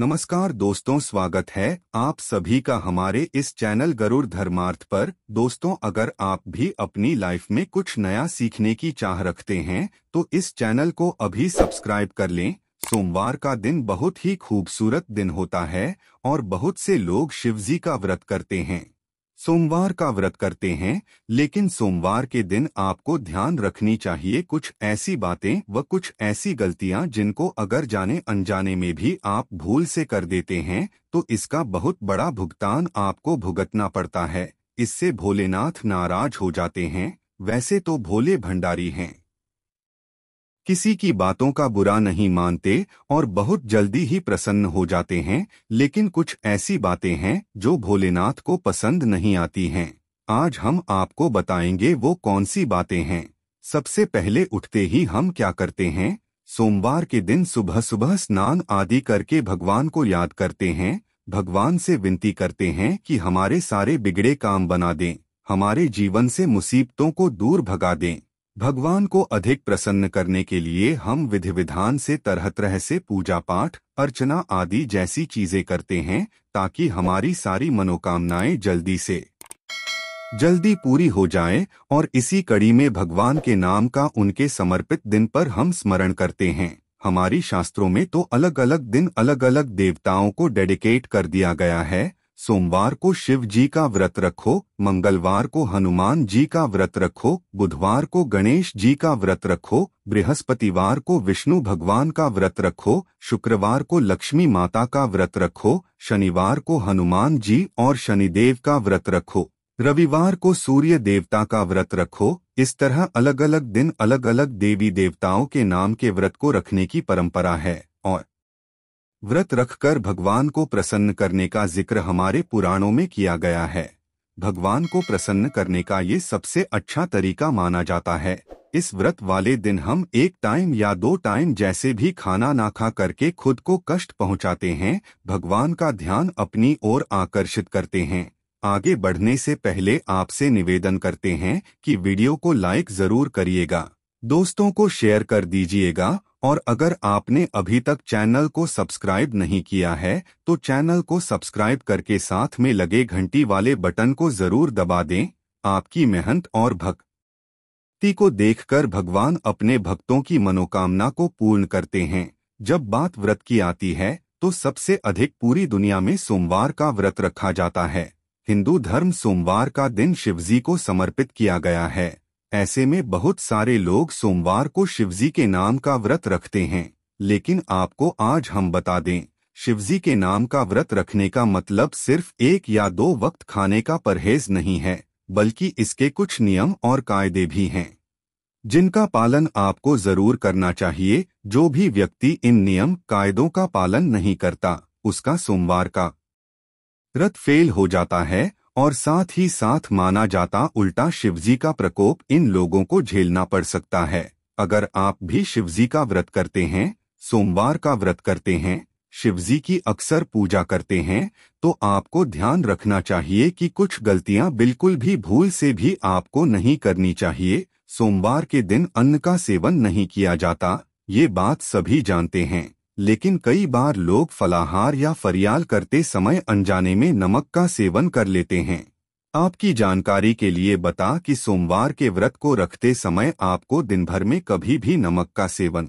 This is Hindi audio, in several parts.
नमस्कार दोस्तों स्वागत है आप सभी का हमारे इस चैनल गरुड़ धर्मार्थ पर दोस्तों अगर आप भी अपनी लाइफ में कुछ नया सीखने की चाह रखते हैं तो इस चैनल को अभी सब्सक्राइब कर लें सोमवार का दिन बहुत ही खूबसूरत दिन होता है और बहुत से लोग शिवजी का व्रत करते हैं सोमवार का व्रत करते हैं लेकिन सोमवार के दिन आपको ध्यान रखनी चाहिए कुछ ऐसी बातें व कुछ ऐसी गलतियां जिनको अगर जाने अनजाने में भी आप भूल से कर देते हैं तो इसका बहुत बड़ा भुगतान आपको भुगतना पड़ता है इससे भोलेनाथ नाराज हो जाते हैं वैसे तो भोले भंडारी हैं किसी की बातों का बुरा नहीं मानते और बहुत जल्दी ही प्रसन्न हो जाते हैं लेकिन कुछ ऐसी बातें हैं जो भोलेनाथ को पसंद नहीं आती हैं आज हम आपको बताएंगे वो कौन सी बातें हैं सबसे पहले उठते ही हम क्या करते हैं सोमवार के दिन सुबह सुबह स्नान आदि करके भगवान को याद करते हैं भगवान से विनती करते हैं कि हमारे सारे बिगड़े काम बना दें हमारे जीवन से मुसीबतों को दूर भगा दें भगवान को अधिक प्रसन्न करने के लिए हम विधि विधान से तरह तरह से पूजा पाठ अर्चना आदि जैसी चीजें करते हैं ताकि हमारी सारी मनोकामनाएं जल्दी से जल्दी पूरी हो जाए और इसी कड़ी में भगवान के नाम का उनके समर्पित दिन पर हम स्मरण करते हैं हमारी शास्त्रों में तो अलग अलग दिन अलग अलग देवताओं को डेडिकेट कर दिया गया है सोमवार को शिव जी का व्रत रखो मंगलवार को हनुमान जी का व्रत रखो बुधवार को गणेश जी का व्रत रखो बृहस्पतिवार को विष्णु भगवान का व्रत रखो शुक्रवार को लक्ष्मी माता का व्रत रखो शनिवार को हनुमान जी और शनिदेव का व्रत रखो रविवार को सूर्य देवता का व्रत रखो इस तरह अलग अलग दिन अलग अलग देवी देवताओं के नाम के व्रत को रखने की परंपरा है और व्रत रखकर भगवान को प्रसन्न करने का जिक्र हमारे पुराणों में किया गया है भगवान को प्रसन्न करने का ये सबसे अच्छा तरीका माना जाता है इस व्रत वाले दिन हम एक टाइम या दो टाइम जैसे भी खाना ना खा करके खुद को कष्ट पहुंचाते हैं भगवान का ध्यान अपनी ओर आकर्षित करते हैं आगे बढ़ने से पहले आपसे निवेदन करते हैं कि वीडियो को लाइक जरूर करिएगा दोस्तों को शेयर कर दीजिएगा और अगर आपने अभी तक चैनल को सब्सक्राइब नहीं किया है तो चैनल को सब्सक्राइब करके साथ में लगे घंटी वाले बटन को जरूर दबा दें आपकी मेहनत और भक्ति को देखकर भगवान अपने भक्तों की मनोकामना को पूर्ण करते हैं जब बात व्रत की आती है तो सबसे अधिक पूरी दुनिया में सोमवार का व्रत रखा जाता है हिंदू धर्म सोमवार का दिन शिवजी को समर्पित किया गया है ऐसे में बहुत सारे लोग सोमवार को शिवजी के नाम का व्रत रखते हैं लेकिन आपको आज हम बता दें शिवजी के नाम का व्रत रखने का मतलब सिर्फ एक या दो वक्त खाने का परहेज नहीं है बल्कि इसके कुछ नियम और कायदे भी हैं जिनका पालन आपको जरूर करना चाहिए जो भी व्यक्ति इन नियम कायदों का पालन नहीं करता उसका सोमवार का व्रत फेल हो जाता है और साथ ही साथ माना जाता उल्टा शिवजी का प्रकोप इन लोगों को झेलना पड़ सकता है अगर आप भी शिवजी का व्रत करते हैं सोमवार का व्रत करते हैं शिवजी की अक्सर पूजा करते हैं तो आपको ध्यान रखना चाहिए कि कुछ गलतियां बिल्कुल भी भूल से भी आपको नहीं करनी चाहिए सोमवार के दिन अन्न का सेवन नहीं किया जाता ये बात सभी जानते हैं लेकिन कई बार लोग फलाहार या फरियाल करते समय अनजाने में नमक का सेवन कर लेते हैं आपकी जानकारी के लिए बता कि सोमवार के व्रत को रखते समय आपको दिन भर में कभी भी नमक का सेवन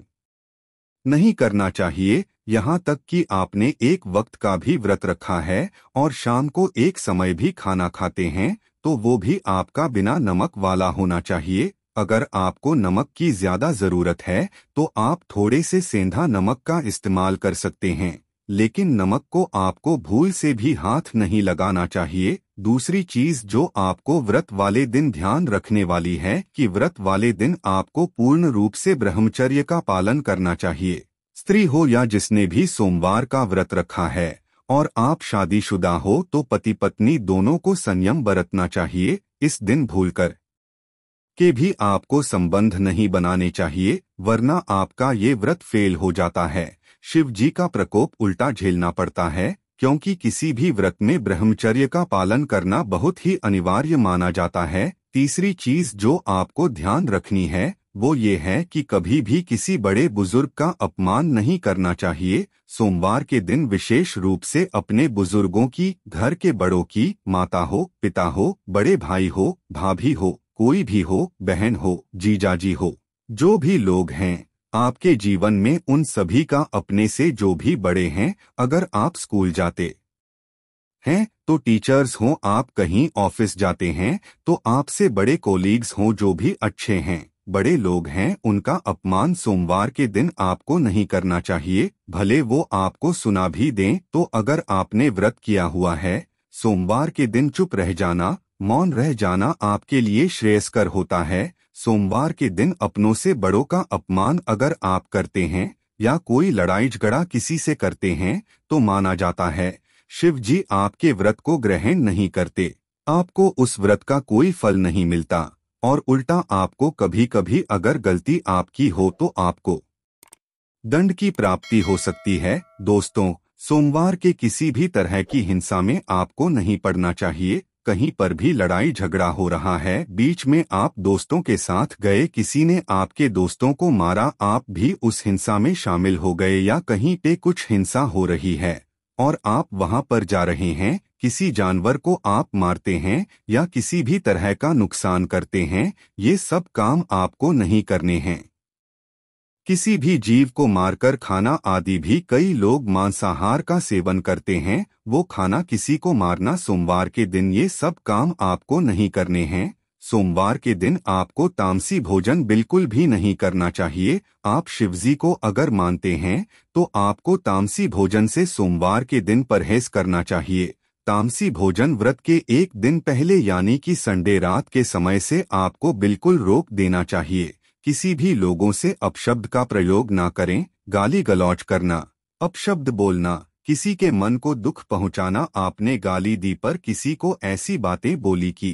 नहीं करना चाहिए यहाँ तक कि आपने एक वक्त का भी व्रत रखा है और शाम को एक समय भी खाना खाते हैं तो वो भी आपका बिना नमक वाला होना चाहिए अगर आपको नमक की ज़्यादा ज़रूरत है तो आप थोड़े से सेंधा नमक का इस्तेमाल कर सकते हैं लेकिन नमक को आपको भूल से भी हाथ नहीं लगाना चाहिए दूसरी चीज जो आपको व्रत वाले दिन ध्यान रखने वाली है कि व्रत वाले दिन आपको पूर्ण रूप से ब्रह्मचर्य का पालन करना चाहिए स्त्री हो या जिसने भी सोमवार का व्रत रखा है और आप शादीशुदा हो तो पति पत्नी दोनों को संयम बरतना चाहिए इस दिन भूलकर के भी आपको संबंध नहीं बनाने चाहिए वरना आपका ये व्रत फेल हो जाता है शिव जी का प्रकोप उल्टा झेलना पड़ता है क्योंकि किसी भी व्रत में ब्रह्मचर्य का पालन करना बहुत ही अनिवार्य माना जाता है तीसरी चीज जो आपको ध्यान रखनी है वो ये है कि कभी भी किसी बड़े बुजुर्ग का अपमान नहीं करना चाहिए सोमवार के दिन विशेष रूप से अपने बुजुर्गों की घर के बड़ों की माता हो पिता हो बड़े भाई हो भाभी हो कोई भी हो बहन हो जीजाजी हो जो भी लोग हैं आपके जीवन में उन सभी का अपने से जो भी बड़े हैं अगर आप स्कूल जाते हैं तो टीचर्स हो आप कहीं ऑफिस जाते हैं तो आपसे बड़े कोलीग्स हो जो भी अच्छे हैं बड़े लोग हैं उनका अपमान सोमवार के दिन आपको नहीं करना चाहिए भले वो आपको सुना भी दें तो अगर आपने व्रत किया हुआ है सोमवार के दिन चुप रह जाना मौन रह जाना आपके लिए श्रेयस्कर होता है सोमवार के दिन अपनों से बड़ों का अपमान अगर आप करते हैं या कोई लड़ाई झगड़ा किसी से करते हैं तो माना जाता है शिव जी आपके व्रत को ग्रहण नहीं करते आपको उस व्रत का कोई फल नहीं मिलता और उल्टा आपको कभी कभी अगर गलती आपकी हो तो आपको दंड की प्राप्ति हो सकती है दोस्तों सोमवार के किसी भी तरह की हिंसा में आपको नहीं पड़ना चाहिए कहीं पर भी लड़ाई झगड़ा हो रहा है बीच में आप दोस्तों के साथ गए किसी ने आपके दोस्तों को मारा आप भी उस हिंसा में शामिल हो गए या कहीं पे कुछ हिंसा हो रही है और आप वहां पर जा रहे हैं किसी जानवर को आप मारते हैं या किसी भी तरह का नुकसान करते हैं ये सब काम आपको नहीं करने हैं किसी भी जीव को मारकर खाना आदि भी कई लोग मांसाहार का सेवन करते हैं वो खाना किसी को मारना सोमवार के दिन ये सब काम आपको नहीं करने हैं सोमवार के दिन आपको तामसी भोजन बिल्कुल भी नहीं करना चाहिए आप शिवजी को अगर मानते हैं तो आपको तामसी भोजन से सोमवार के दिन परहेज करना चाहिए तामसी भोजन व्रत के एक दिन पहले यानी कि संडे रात के समय से आपको बिल्कुल रोक देना चाहिए किसी भी लोगों से अपशब्द का प्रयोग ना करें गाली गलौच करना अपशब्द बोलना किसी के मन को दुख पहुंचाना आपने गाली दी पर किसी को ऐसी बातें बोली की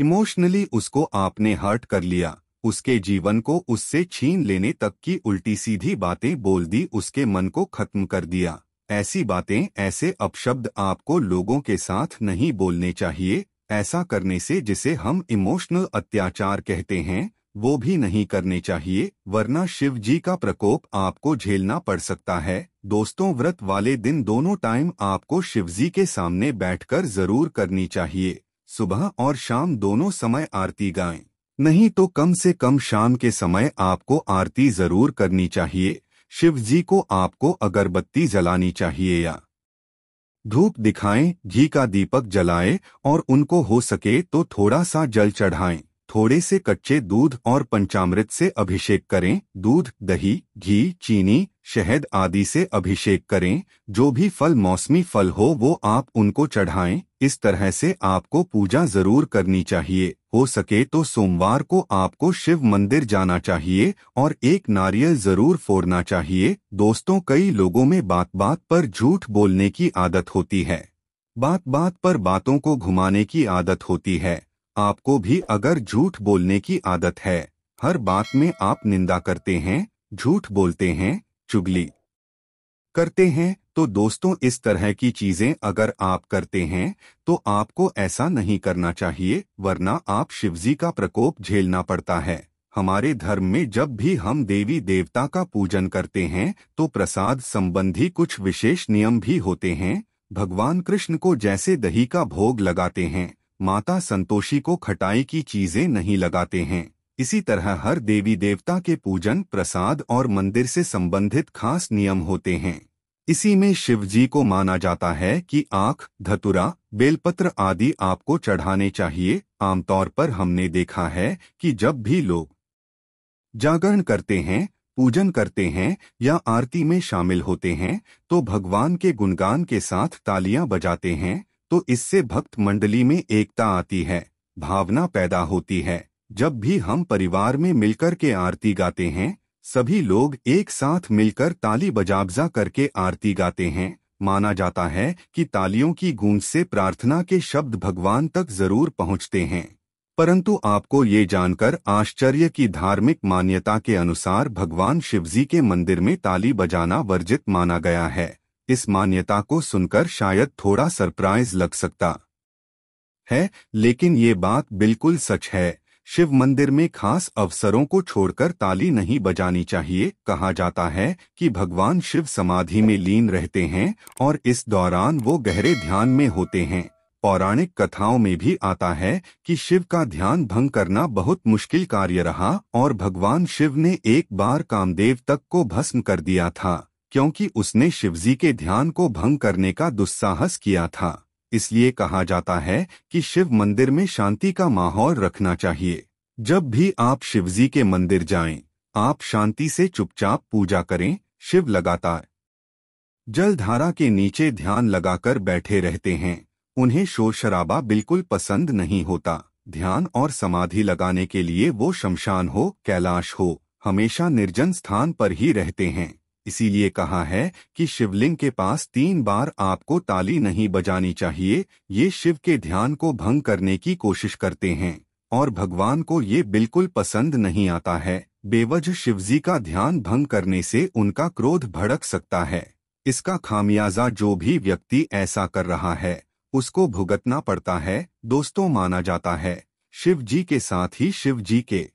इमोशनली उसको आपने हर्ट कर लिया उसके जीवन को उससे छीन लेने तक की उल्टी सीधी बातें बोल दी उसके मन को खत्म कर दिया ऐसी बातें ऐसे अपशब्द आपको लोगों के साथ नहीं बोलने चाहिए ऐसा करने से जिसे हम इमोशनल अत्याचार कहते हैं वो भी नहीं करने चाहिए वरना शिव जी का प्रकोप आपको झेलना पड़ सकता है दोस्तों व्रत वाले दिन दोनों टाइम आपको शिव जी के सामने बैठकर जरूर करनी चाहिए सुबह और शाम दोनों समय आरती गाएं नहीं तो कम से कम शाम के समय आपको आरती जरूर करनी चाहिए शिव जी को आपको अगरबत्ती जलानी चाहिए या धूप दिखाएं घी का दीपक जलाएं और उनको हो सके तो थोड़ा सा जल चढ़ाएं थोड़े से कच्चे दूध और पंचामृत से अभिषेक करें दूध दही घी चीनी शहद आदि से अभिषेक करें जो भी फल मौसमी फल हो वो आप उनको चढ़ाएं इस तरह से आपको पूजा जरूर करनी चाहिए हो सके तो सोमवार को आपको शिव मंदिर जाना चाहिए और एक नारियल जरूर फोड़ना चाहिए दोस्तों कई लोगों में बात बात पर झूठ बोलने की आदत होती है बात बात पर बातों को घुमाने की आदत होती है आपको भी अगर झूठ बोलने की आदत है हर बात में आप निंदा करते हैं झूठ बोलते हैं चुगली करते हैं तो दोस्तों इस तरह की चीजें अगर आप करते हैं तो आपको ऐसा नहीं करना चाहिए वरना आप शिवजी का प्रकोप झेलना पड़ता है हमारे धर्म में जब भी हम देवी देवता का पूजन करते हैं तो प्रसाद संबंधी कुछ विशेष नियम भी होते हैं भगवान कृष्ण को जैसे दही का भोग लगाते हैं माता संतोषी को खटाई की चीजें नहीं लगाते हैं इसी तरह हर देवी देवता के पूजन प्रसाद और मंदिर से संबंधित खास नियम होते हैं इसी में शिव जी को माना जाता है कि आँख धतुरा बेलपत्र आदि आपको चढ़ाने चाहिए आमतौर पर हमने देखा है कि जब भी लोग जागरण करते हैं पूजन करते हैं या आरती में शामिल होते हैं तो भगवान के गुणगान के साथ तालियां बजाते हैं तो इससे भक्त मंडली में एकता आती है भावना पैदा होती है जब भी हम परिवार में मिलकर के आरती गाते हैं सभी लोग एक साथ मिलकर ताली बजाबजा करके आरती गाते हैं माना जाता है कि तालियों की गूंज से प्रार्थना के शब्द भगवान तक जरूर पहुंचते हैं परंतु आपको ये जानकर आश्चर्य की धार्मिक मान्यता के अनुसार भगवान शिवजी के मंदिर में ताली बजाना वर्जित माना गया है इस मान्यता को सुनकर शायद थोड़ा सरप्राइज लग सकता है लेकिन ये बात बिल्कुल सच है शिव मंदिर में खास अवसरों को छोड़कर ताली नहीं बजानी चाहिए कहा जाता है कि भगवान शिव समाधि में लीन रहते हैं और इस दौरान वो गहरे ध्यान में होते हैं पौराणिक कथाओं में भी आता है कि शिव का ध्यान भंग करना बहुत मुश्किल कार्य रहा और भगवान शिव ने एक बार कामदेव तक को भस्म कर दिया था क्योंकि उसने शिवजी के ध्यान को भंग करने का दुस्साहस किया था इसलिए कहा जाता है कि शिव मंदिर में शांति का माहौल रखना चाहिए जब भी आप शिवजी के मंदिर जाएं, आप शांति से चुपचाप पूजा करें शिव लगातार जलधारा के नीचे ध्यान लगाकर बैठे रहते हैं उन्हें शोर शराबा बिल्कुल पसंद नहीं होता ध्यान और समाधि लगाने के लिए वो शमशान हो कैलाश हो हमेशा निर्जन स्थान पर ही रहते हैं इसीलिए कहा है कि शिवलिंग के पास तीन बार आपको ताली नहीं बजानी चाहिए ये शिव के ध्यान को भंग करने की कोशिश करते हैं और भगवान को ये बिल्कुल पसंद नहीं आता है बेवजह शिवजी का ध्यान भंग करने से उनका क्रोध भड़क सकता है इसका खामियाजा जो भी व्यक्ति ऐसा कर रहा है उसको भुगतना पड़ता है दोस्तों माना जाता है शिव जी के साथ ही शिव जी के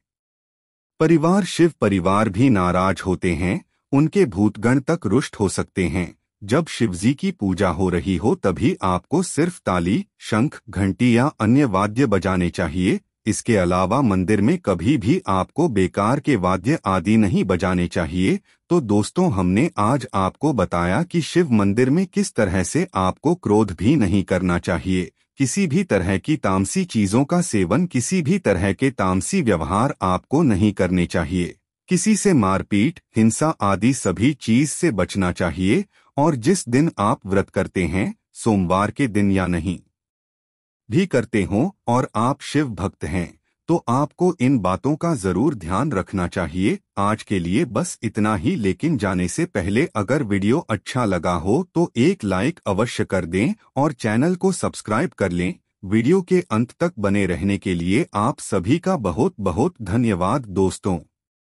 परिवार शिव परिवार भी नाराज होते हैं उनके भूतगण तक रुष्ट हो सकते हैं जब शिवजी की पूजा हो रही हो तभी आपको सिर्फ ताली शंख घंटी या अन्य वाद्य बजाने चाहिए इसके अलावा मंदिर में कभी भी आपको बेकार के वाद्य आदि नहीं बजाने चाहिए तो दोस्तों हमने आज आपको बताया कि शिव मंदिर में किस तरह से आपको क्रोध भी नहीं करना चाहिए किसी भी तरह की तामसी चीजों का सेवन किसी भी तरह के तामसी व्यवहार आपको नहीं करने चाहिए किसी से मारपीट हिंसा आदि सभी चीज से बचना चाहिए और जिस दिन आप व्रत करते हैं सोमवार के दिन या नहीं भी करते हो और आप शिव भक्त हैं तो आपको इन बातों का जरूर ध्यान रखना चाहिए आज के लिए बस इतना ही लेकिन जाने से पहले अगर वीडियो अच्छा लगा हो तो एक लाइक अवश्य कर दें और चैनल को सब्सक्राइब कर लें वीडियो के अंत तक बने रहने के लिए आप सभी का बहुत बहुत धन्यवाद दोस्तों